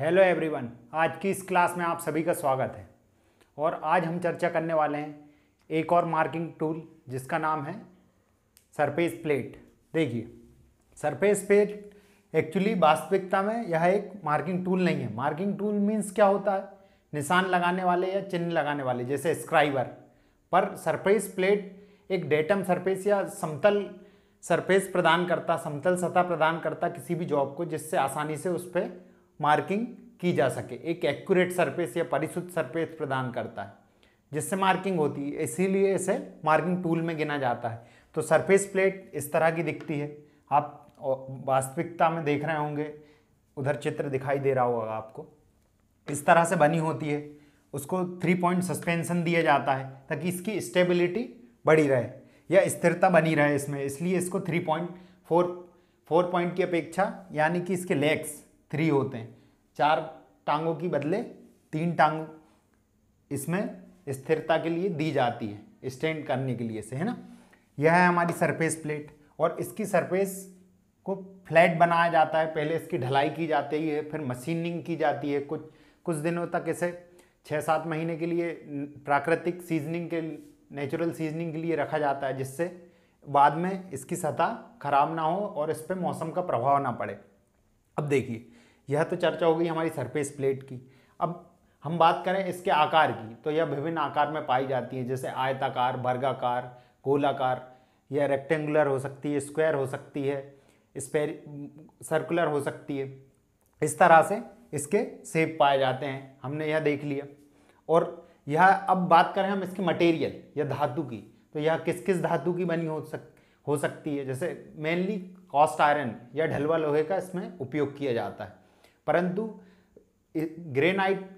hello everyone आज की इस क्लास में आप सभी का स्वागत है और आज हम चर्चा करने वाले हैं एक और मार्किंग टूल जिसका नाम है सरफेस प्लेट देखिए सरफेस प्लेट एक्चुअली वास्तविकता में यह एक मार्किंग टूल नहीं है मार्किंग टूल मीन्स क्या होता है निशान लगाने वाले या चिन्ह लगाने वाले जैसे स्क्राइबर पर सरफेस प्लेट एक डेटम सरफेस या समतल सरफेस प्रदान करता समतल सतह प्रदान करता किसी भी जॉब को जिससे आसानी से उस पर मार्किंग की जा सके एक एक्यूरेट सरफेस या परिशुद्ध सरफेस प्रदान करता है जिससे मार्किंग होती है इसीलिए इसे मार्किंग टूल में गिना जाता है तो सरफेस प्लेट इस तरह की दिखती है आप वास्तविकता में देख रहे होंगे उधर चित्र दिखाई दे रहा होगा आपको इस तरह से बनी होती है उसको थ्री पॉइंट सस्पेंशन दिया जाता है ताकि इसकी स्टेबिलिटी बढ़ी रहे या स्थिरता बनी रहे इसमें इसलिए इसको three point four four point की अपेक्षा यानी कि इसके लेग्स थ्री होते हैं चार टांगों की बदले तीन टांग इसमें स्थिरता के लिए दी जाती है स्टैंड करने के लिए से है ना यह है हमारी सरफेस प्लेट और इसकी सरफेस को फ्लैट बनाया जाता है पहले इसकी ढलाई की जाती है फिर मशीनिंग की जाती है कुछ कुछ दिनों तक इसे छः सात महीने के लिए प्राकृतिक सीजनिंग के नेचुरल सीजनिंग के लिए रखा जाता है जिससे बाद में इसकी सतह खराब ना हो और इस पर मौसम का प्रभाव ना पड़े अब देखिए यह तो चर्चा हो गई हमारी सरफेस प्लेट की अब हम बात करें इसके आकार की तो यह विभिन्न आकार में पाई जाती है जैसे आयताकार वर्गाकार गोलाकार यह रेक्टेंगुलर हो सकती है स्क्वायर हो सकती है स्पेर सर्कुलर हो सकती है इस तरह से इसके सेप पाए जाते हैं हमने यह देख लिया और यह अब बात करें हम इसकी मटेरियल या धातु की तो यह किस किस धातु की बनी हो सक हो सकती है जैसे मेनली कॉस्ट आयरन या ढलवा लोहे का इसमें उपयोग किया जाता है परंतु ग्रेनाइट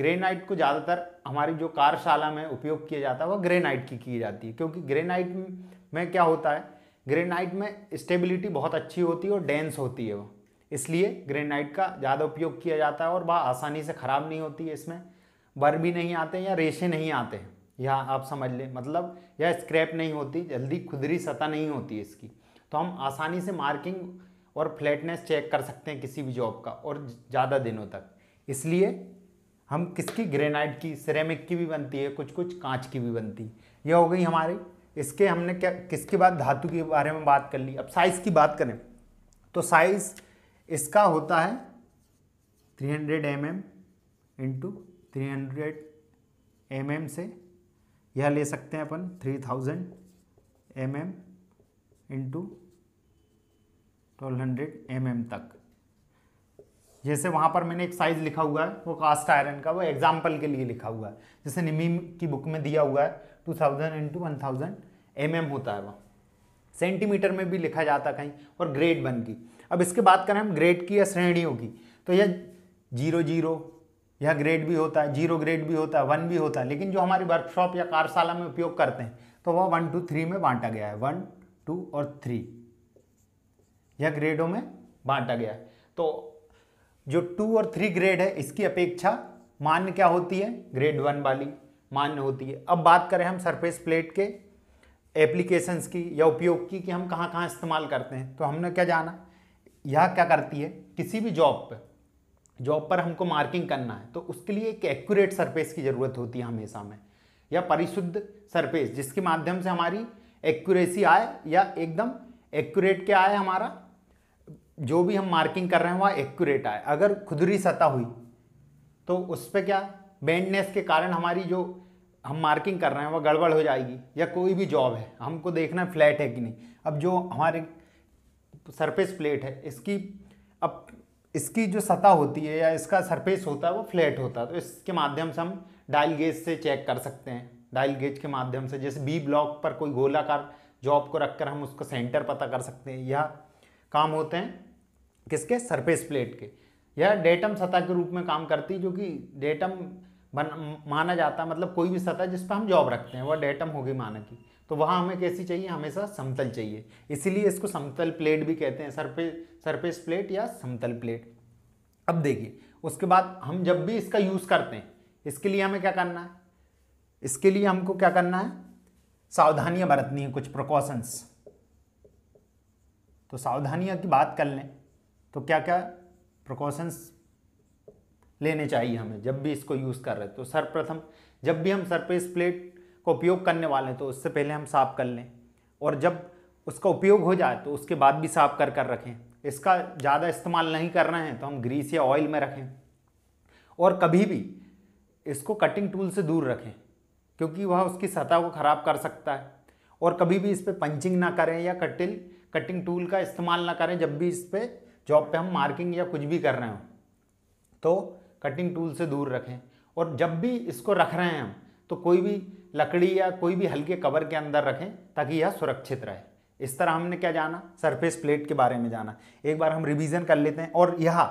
ग्रेनाइट को ज़्यादातर हमारी जो कार्यशाला में उपयोग किया जाता है वह ग्रेनाइट की की जाती है क्योंकि ग्रेनाइट में क्या होता है ग्रेनाइट में स्टेबिलिटी बहुत अच्छी होती है और डेंस होती है वो इसलिए ग्रेनाइट का ज़्यादा उपयोग किया जाता है और वह आसानी से ख़राब नहीं होती है इसमें बर भी नहीं आते या रेशे नहीं आते हैं यह आप समझ लें मतलब यह स्क्रैप नहीं होती जल्दी खुदरी सतह नहीं होती इसकी तो हम आसानी से मार्किंग और फ्लैटनेस चेक कर सकते हैं किसी भी जॉब का और ज़्यादा दिनों तक इसलिए हम किसकी ग्रेनाइट की सिरेमिक की भी बनती है कुछ कुछ कांच की भी बनती है यह हो गई हमारी इसके हमने क्या किसके बाद धातु के बारे में बात कर ली अब साइज़ की बात करें तो साइज़ इसका होता है 300 hundred M M into three hundred M M से यह ले सकते हैं अपन 3000 thousand M M into twelve hundred M तक जैसे वहाँ पर मैंने एक साइज़ लिखा हुआ है वो कास्ट आयरन का वो एग्जाम्पल के लिए लिखा हुआ है जैसे निमीम की बुक में दिया हुआ है two thousand into one thousand M M होता है वह सेंटीमीटर में भी लिखा जाता कहीं और ग्रेड वन की अब इसके बात करें हम ग्रेड की या श्रेणियों की तो यह जीरो जीरो यह ग्रेड भी होता है जीरो ग्रेड भी होता है वन भी होता है लेकिन जो हमारी वर्कशॉप या कार्यशाला में उपयोग करते हैं तो वह वन टू थ्री में बांटा गया है वन टू और थ्री यह ग्रेडों में बांटा गया है तो जो टू और थ्री ग्रेड है इसकी अपेक्षा मान क्या होती है ग्रेड वन वाली मान्य होती है अब बात करें हम सरफेस प्लेट के एप्लीकेशंस की या उपयोग की कि हम कहाँ कहाँ इस्तेमाल करते हैं तो हमने क्या जाना यह क्या करती है किसी भी जॉब पर जॉब पर हमको मार्किंग करना है तो उसके लिए एक एक्यूरेट सरफेस की ज़रूरत होती है हमेशा में या परिशुद्ध सरफेस जिसके माध्यम से हमारी एक्यूरेसी आए या एकदम एक्यूरेट क्या आए हमारा जो भी हम मार्किंग कर रहे हैं वह एक्यूरेट आए अगर खुदरी सतह हुई तो उस पर क्या बैंडनेस के कारण हमारी जो हम मार्किंग कर रहे हैं वह गड़बड़ हो जाएगी या कोई भी जॉब है हमको देखना है फ्लैट है कि नहीं अब जो हमारे सरफेस प्लेट है इसकी अब इसकी जो सतह होती है या इसका सरफेस होता है वो फ्लैट होता है तो इसके माध्यम से हम डायल गेज से चेक कर सकते हैं डायल गेज के माध्यम से जैसे बी ब्लॉक पर कोई गोलाकार जॉब को रखकर हम उसका सेंटर पता कर सकते हैं यह काम होते हैं किसके सरफेस प्लेट के यह डेटम सतह के रूप में काम करती है जो कि डेटम बन माना जाता है मतलब कोई भी सतह जिस पर हम जॉब रखते हैं वह डेटम होगी माना की तो वहाँ हमें कैसी चाहिए हमेशा समतल चाहिए इसीलिए इसको समतल प्लेट भी कहते हैं सरपे सरफेस प्लेट या समतल प्लेट अब देखिए उसके बाद हम जब भी इसका यूज़ करते हैं इसके लिए हमें क्या करना है इसके लिए हमको क्या करना है सावधानियां बरतनी है कुछ प्रिकॉशंस तो सावधानियां की बात कर लें तो क्या क्या प्रिकॉशंस लेने चाहिए हमें जब भी इसको यूज़ कर रहे हैं तो सर्वप्रथम जब भी हम सरफेस प्लेट का उपयोग करने वाले हैं तो उससे पहले हम साफ़ कर लें और जब उसका उपयोग हो जाए तो उसके बाद भी साफ़ कर कर रखें इसका ज़्यादा इस्तेमाल नहीं कर रहे हैं तो हम ग्रीस या ऑयल में रखें और कभी भी इसको कटिंग टूल से दूर रखें क्योंकि वह उसकी सतह को ख़राब कर सकता है और कभी भी इस पर पंचिंग ना करें या कटिल कटिंग टूल का इस्तेमाल ना करें जब भी इस पर जॉब पे हम मार्किंग या कुछ भी कर रहे हो तो कटिंग टूल से दूर रखें और जब भी इसको रख रहे हैं हम तो कोई भी लकड़ी या कोई भी हल्के कवर के अंदर रखें ताकि यह सुरक्षित रहे इस तरह हमने क्या जाना सरफेस प्लेट के बारे में जाना एक बार हम रिविज़न कर लेते हैं और यह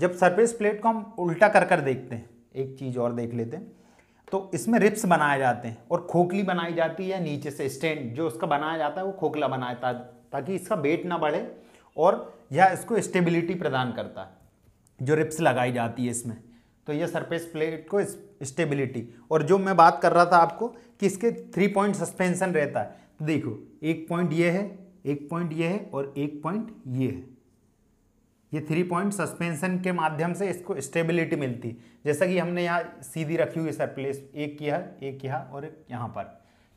जब सरफेस प्लेट को हम उल्टा कर कर देखते हैं एक चीज़ और देख लेते हैं तो इसमें रिप्स बनाए जाते हैं और खोखली बनाई जाती है नीचे से स्टैंड जो उसका बनाया जाता है वो खोखला बनाया ताकि इसका वेट ना बढ़े और यह इसको स्टेबिलिटी प्रदान करता है जो रिप्स लगाई जाती है इसमें तो यह सरफेस प्लेट को स्टेबिलिटी और जो मैं बात कर रहा था आपको कि इसके थ्री पॉइंट सस्पेंसन रहता है तो देखो एक पॉइंट ये है एक पॉइंट ये है और एक पॉइंट ये है ये थ्री पॉइंट सस्पेंशन के माध्यम से इसको स्टेबिलिटी मिलती जैसा कि हमने यहाँ सीधी रखी हुई सर प्लेस एक किया एक है और यहाँ पर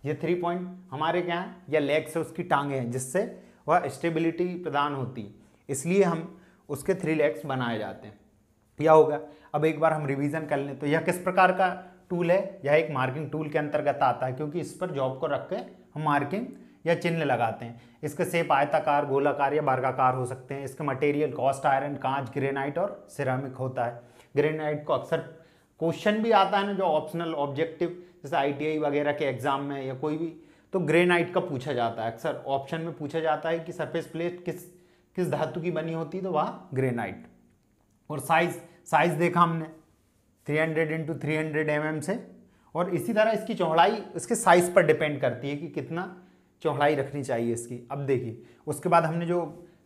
ये थ्री पॉइंट हमारे क्या है या लेग से उसकी टांगे हैं जिससे वह स्टेबिलिटी प्रदान होती इसलिए हम उसके थ्री लेग्स बनाए जाते हैं यह होगा अब एक बार हम रिविज़न कर लें तो यह किस प्रकार का टूल है यह एक मार्किंग टूल के अंतर्गत आता है क्योंकि इस पर जॉब को रख के हम मार्किंग या चिन्ह लगाते हैं इसके सेप आयताकार गोलाकार या बार्गाकार हो सकते हैं इसके मटेरियल कॉस्ट आयरन कांच ग्रेनाइट और सिरामिक होता है ग्रेनाइट को अक्सर क्वेश्चन भी आता है ना जो ऑप्शनल ऑब्जेक्टिव जैसे आईटीआई वगैरह के एग्जाम में या कोई भी तो ग्रेनाइट का पूछा जाता है अक्सर ऑप्शन में पूछा जाता है कि सरफेस प्लेट किस किस धातु की बनी होती है तो वह ग्रेनाइट और साइज साइज देखा हमने 300 हंड्रेड इंटू थ्री से और इसी तरह इसकी चौड़ाई इसके साइज पर डिपेंड करती है कि कितना चौड़ाई रखनी चाहिए इसकी अब देखिए उसके बाद हमने जो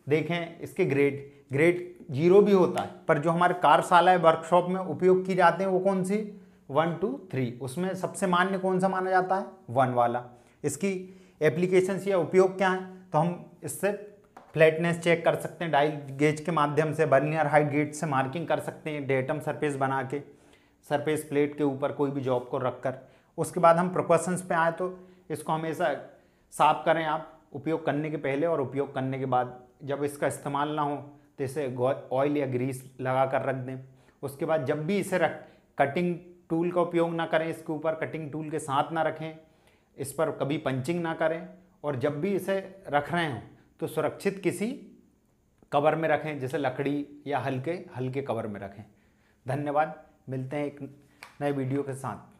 देखें इसके ग्रेड ग्रेड जीरो भी होता है पर जो हमारे कार्यशाला है वर्कशॉप में उपयोग की जाते हैं वो कौन सी वन टू थ्री उसमें सबसे मान्य कौन सा माना जाता है वन वाला इसकी एप्लीकेशन या उपयोग क्या है तो हम इससे फ्लैटनेस चेक कर सकते हैं डाइल गेज के माध्यम से बर्नियर हाइट गेट से मार्किंग कर सकते हैं डेटम सरफेस बना के सरफेस प्लेट के ऊपर कोई भी जॉब को रख कर उसके बाद हम प्रोकॉशंस पे आए तो इसको हमेशा साफ करें आप उपयोग करने के पहले और उपयोग करने के बाद जब इसका इस्तेमाल ना हो तो इसे ऑयल या ग्रीस लगा कर रख दें उसके बाद जब भी इसे रख कटिंग टूल का उपयोग ना करें इसके ऊपर कटिंग टूल के साथ ना रखें इस पर कभी पंचिंग ना करें और जब भी इसे रख रहे हों तो सुरक्षित किसी कवर में रखें जैसे लकड़ी या हल्के हल्के कवर में रखें धन्यवाद मिलते हैं एक नए वीडियो के साथ